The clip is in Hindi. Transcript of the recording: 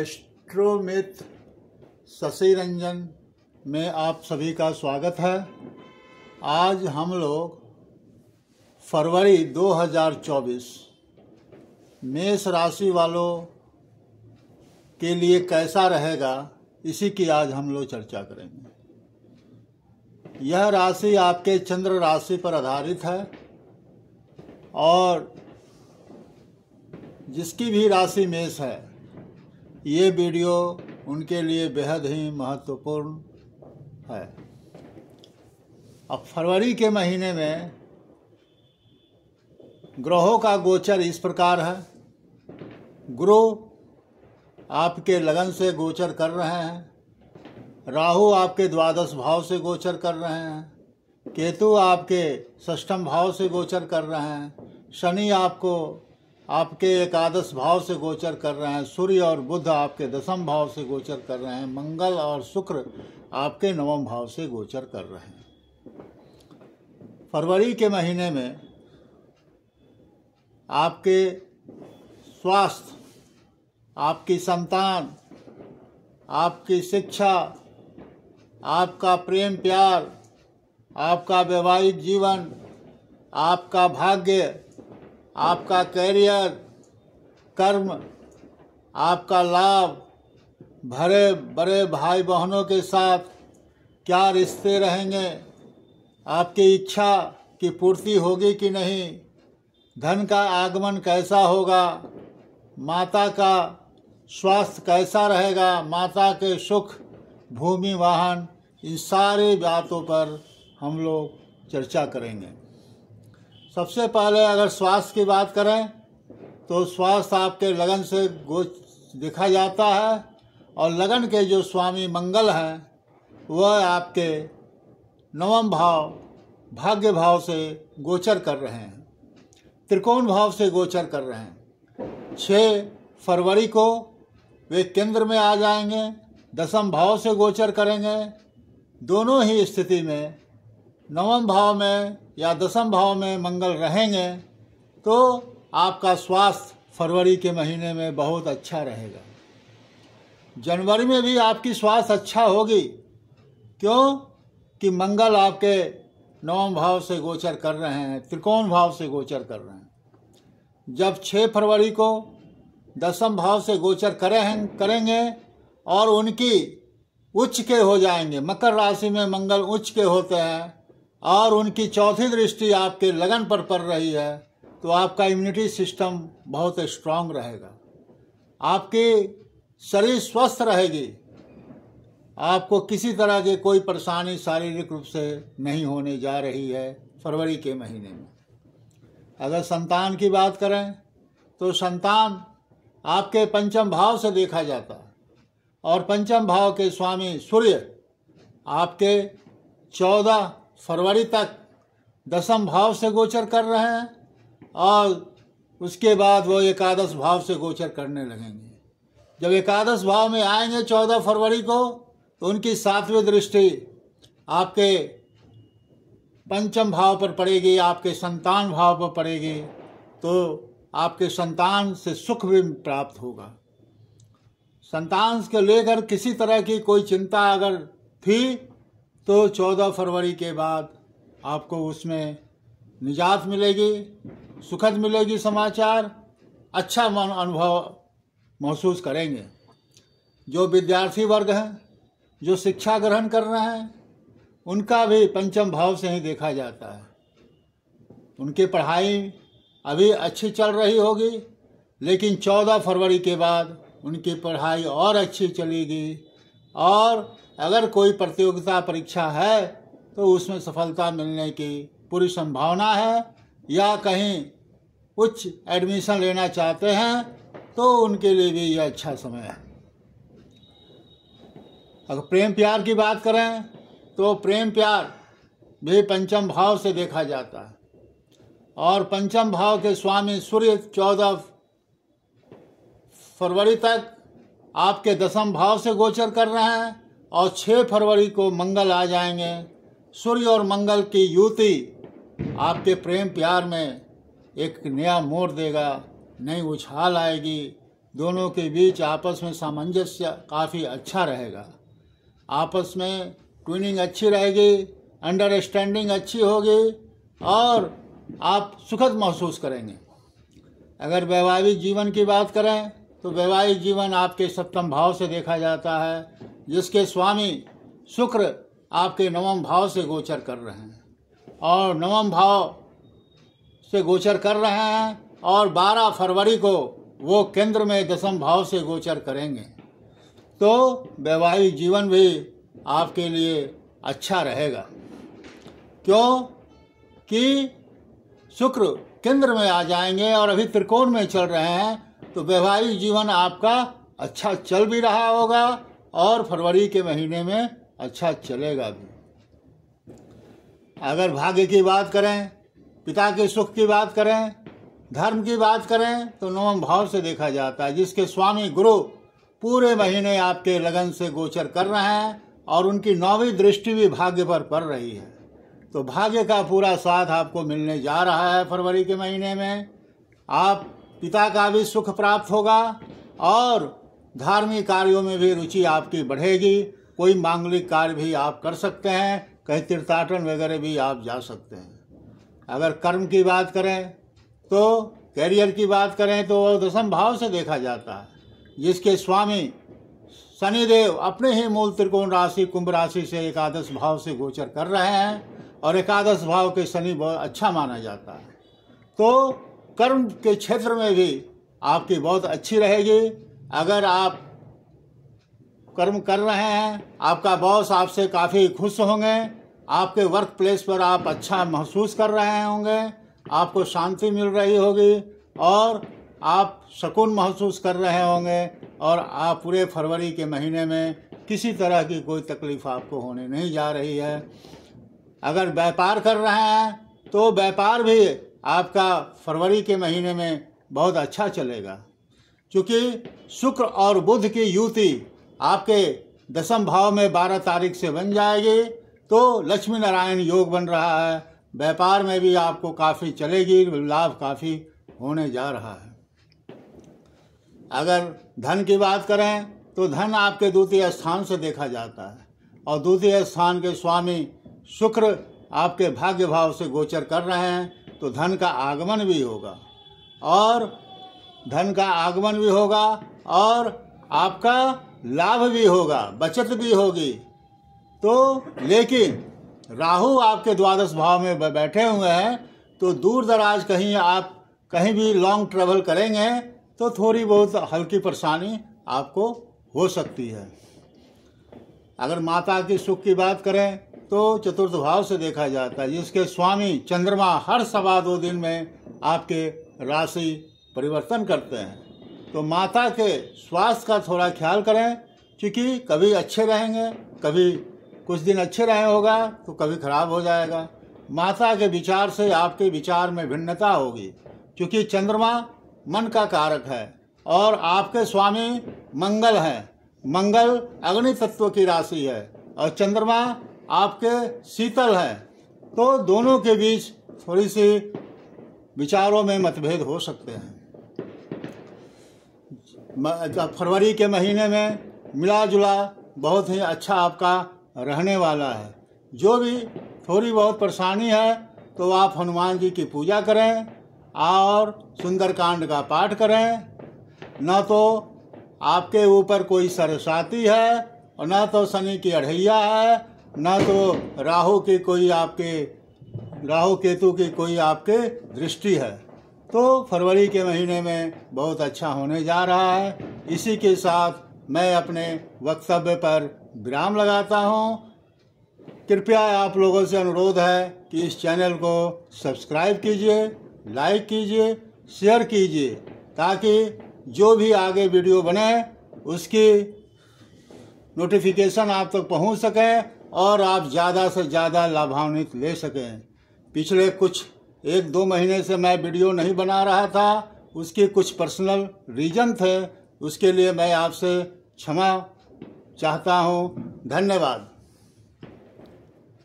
एस्ट्रोमित्र शशि रंजन में आप सभी का स्वागत है आज हम लोग फरवरी 2024 मेष राशि वालों के लिए कैसा रहेगा इसी की आज हम लोग चर्चा करेंगे यह राशि आपके चंद्र राशि पर आधारित है और जिसकी भी राशि मेष है ये वीडियो उनके लिए बेहद ही महत्वपूर्ण है अब फरवरी के महीने में ग्रहों का गोचर इस प्रकार है गुरु आपके लगन से गोचर कर रहे हैं राहु आपके द्वादश भाव से गोचर कर रहे हैं केतु आपके षष्ठम भाव से गोचर कर रहे हैं शनि आपको आपके एकादश भाव से गोचर कर रहे हैं सूर्य और बुद्ध आपके दसम भाव से गोचर कर रहे हैं मंगल और शुक्र आपके नवम भाव से गोचर कर रहे हैं फरवरी के महीने में आपके स्वास्थ्य आपकी संतान आपकी शिक्षा आपका प्रेम प्यार आपका वैवाहिक जीवन आपका भाग्य आपका करियर कर्म आपका लाभ भरे बड़े भाई बहनों के साथ क्या रिश्ते रहेंगे आपकी इच्छा की पूर्ति होगी कि नहीं धन का आगमन कैसा होगा माता का स्वास्थ्य कैसा रहेगा माता के सुख भूमि वाहन इन सारे बातों पर हम लोग चर्चा करेंगे सबसे पहले अगर स्वास्थ्य की बात करें तो स्वास्थ्य आपके लगन से देखा जाता है और लगन के जो स्वामी मंगल हैं वह आपके नवम भाव भाग्य भाव से गोचर कर रहे हैं त्रिकोण भाव से गोचर कर रहे हैं छः फरवरी को वे केंद्र में आ जाएंगे दसम भाव से गोचर करेंगे दोनों ही स्थिति में नवम भाव में या दसम भाव में मंगल रहेंगे तो आपका स्वास्थ्य फरवरी के महीने में बहुत अच्छा रहेगा जनवरी में भी आपकी स्वास्थ्य अच्छा होगी क्यों कि मंगल आपके नवम भाव से गोचर कर रहे हैं त्रिकोण भाव से गोचर कर रहे हैं जब 6 फरवरी को दसम भाव से गोचर करें करेंगे और उनकी उच्च के हो जाएंगे मकर राशि में मंगल उच्च के होते हैं और उनकी चौथी दृष्टि आपके लगन पर पड़ रही है तो आपका इम्यूनिटी सिस्टम बहुत स्ट्रांग रहेगा आपके शरीर स्वस्थ रहेगी आपको किसी तरह की कोई परेशानी शारीरिक रूप से नहीं होने जा रही है फरवरी के महीने में अगर संतान की बात करें तो संतान आपके पंचम भाव से देखा जाता है और पंचम भाव के स्वामी सूर्य आपके चौदह फरवरी तक दसम भाव से गोचर कर रहे हैं और उसके बाद वो एकादश भाव से गोचर करने लगेंगे जब एकादश भाव में आएंगे चौदह फरवरी को तो उनकी सातवीं दृष्टि आपके पंचम भाव पर पड़ेगी आपके संतान भाव पर पड़ेगी तो आपके संतान से सुख भी प्राप्त होगा संतान के लेकर किसी तरह की कोई चिंता अगर थी तो चौदह फरवरी के बाद आपको उसमें निजात मिलेगी सुखद मिलेगी समाचार अच्छा मन अनुभव महसूस करेंगे जो विद्यार्थी वर्ग हैं जो शिक्षा ग्रहण कर रहे हैं उनका भी पंचम भाव से ही देखा जाता है उनकी पढ़ाई अभी अच्छी चल रही होगी लेकिन चौदह फरवरी के बाद उनकी पढ़ाई और अच्छी चलेगी और अगर कोई प्रतियोगिता परीक्षा है तो उसमें सफलता मिलने की पूरी संभावना है या कहीं उच्च एडमिशन लेना चाहते हैं तो उनके लिए भी यह अच्छा समय है अगर प्रेम प्यार की बात करें तो प्रेम प्यार भी पंचम भाव से देखा जाता है और पंचम भाव के स्वामी सूर्य चौदह फरवरी तक आपके दसम भाव से गोचर कर रहे हैं और 6 फरवरी को मंगल आ जाएंगे सूर्य और मंगल की युति आपके प्रेम प्यार में एक नया मोड़ देगा नई उछाल आएगी दोनों के बीच आपस में सामंजस्य काफ़ी अच्छा रहेगा आपस में ट्विनिंग अच्छी रहेगी अंडरस्टैंडिंग अच्छी होगी और आप सुखद महसूस करेंगे अगर वैवाहिक जीवन की बात करें तो वैवाहिक जीवन आपके सप्तम भाव से देखा जाता है जिसके स्वामी शुक्र आपके नवम भाव से गोचर कर रहे हैं और नवम भाव से गोचर कर रहे हैं और 12 फरवरी को वो केंद्र में दसम भाव से गोचर करेंगे तो वैवाहिक जीवन भी आपके लिए अच्छा रहेगा क्यों कि शुक्र केंद्र में आ जाएंगे और अभी त्रिकोण में चल रहे हैं तो वैवाहिक जीवन आपका अच्छा चल भी रहा होगा और फरवरी के महीने में अच्छा चलेगा भी अगर भाग्य की बात करें पिता के सुख की बात करें धर्म की बात करें तो नवम भाव से देखा जाता है जिसके स्वामी गुरु पूरे महीने आपके लगन से गोचर कर रहे हैं और उनकी नौवीं दृष्टि भी भाग्य पर पड़ रही है तो भाग्य का पूरा साथ आपको मिलने जा रहा है फरवरी के महीने में आप पिता का भी सुख प्राप्त होगा और धार्मिक कार्यों में भी रुचि आपकी बढ़ेगी कोई मांगलिक कार्य भी आप कर सकते हैं कहीं तीर्थाटन वगैरह भी आप जा सकते हैं अगर कर्म की बात करें तो करियर की बात करें तो वह दशम भाव से देखा जाता है जिसके स्वामी शनिदेव अपने ही मूल त्रिकोण राशि कुंभ राशि से एकादश भाव से गोचर कर रहे हैं और एकादश भाव के शनि बहुत अच्छा माना जाता है तो कर्म के क्षेत्र में भी आपकी बहुत अच्छी रहेगी अगर आप कर्म कर रहे हैं आपका बॉस आपसे काफ़ी खुश होंगे आपके वर्क प्लेस पर आप अच्छा महसूस कर रहे होंगे आपको शांति मिल रही होगी और आप सुकून महसूस कर रहे होंगे और आप पूरे फरवरी के महीने में किसी तरह की कोई तकलीफ आपको होने नहीं जा रही है अगर व्यापार कर रहे हैं तो व्यापार भी आपका फरवरी के महीने में बहुत अच्छा चलेगा क्योंकि शुक्र और बुध की युति आपके दसम भाव में बारह तारीख से बन जाएगी तो लक्ष्मी नारायण योग बन रहा है व्यापार में भी आपको काफ़ी चलेगी लाभ काफ़ी होने जा रहा है अगर धन की बात करें तो धन आपके द्वितीय स्थान से देखा जाता है और द्वितीय स्थान के स्वामी शुक्र आपके भाग्य भाव से गोचर कर रहे हैं तो धन का आगमन भी होगा और धन का आगमन भी होगा और आपका लाभ भी होगा बचत भी होगी तो लेकिन राहु आपके द्वादश भाव में बैठे हुए हैं तो दूर दराज कहीं आप कहीं भी लॉन्ग ट्रेवल करेंगे तो थोड़ी बहुत हल्की परेशानी आपको हो सकती है अगर माता की सुख की बात करें तो चतुर्थ भाव से देखा जाता है जिसके स्वामी चंद्रमा हर सवा दो दिन में आपके राशि परिवर्तन करते हैं तो माता के स्वास्थ्य का थोड़ा ख्याल करें क्योंकि कभी अच्छे रहेंगे कभी कुछ दिन अच्छे रहे होगा तो कभी खराब हो जाएगा माता के विचार से आपके विचार में भिन्नता होगी क्योंकि चंद्रमा मन का कारक है और आपके स्वामी मंगल हैं मंगल अग्नि तत्व की राशि है और चंद्रमा आपके शीतल है तो दोनों के बीच थोड़ी सी विचारों में मतभेद हो सकते हैं फरवरी के महीने में मिला जुला बहुत ही अच्छा आपका रहने वाला है जो भी थोड़ी बहुत परेशानी है तो आप हनुमान जी की पूजा करें और सुंदरकांड का पाठ करें न तो आपके ऊपर कोई सरस्वती है और न तो शनि की अढ़ैया है ना तो राहु की कोई आपके राहु केतु की कोई आपके दृष्टि है तो फरवरी के महीने में बहुत अच्छा होने जा रहा है इसी के साथ मैं अपने वक्तव्य पर विराम लगाता हूँ कृपया आप लोगों से अनुरोध है कि इस चैनल को सब्सक्राइब कीजिए लाइक कीजिए शेयर कीजिए ताकि जो भी आगे वीडियो बने उसकी नोटिफिकेशन आप तक पहुंच सके और आप ज़्यादा से ज़्यादा लाभान्वित ले सकें पिछले कुछ एक दो महीने से मैं वीडियो नहीं बना रहा था उसके कुछ पर्सनल रीजन थे उसके लिए मैं आपसे क्षमा चाहता हूँ धन्यवाद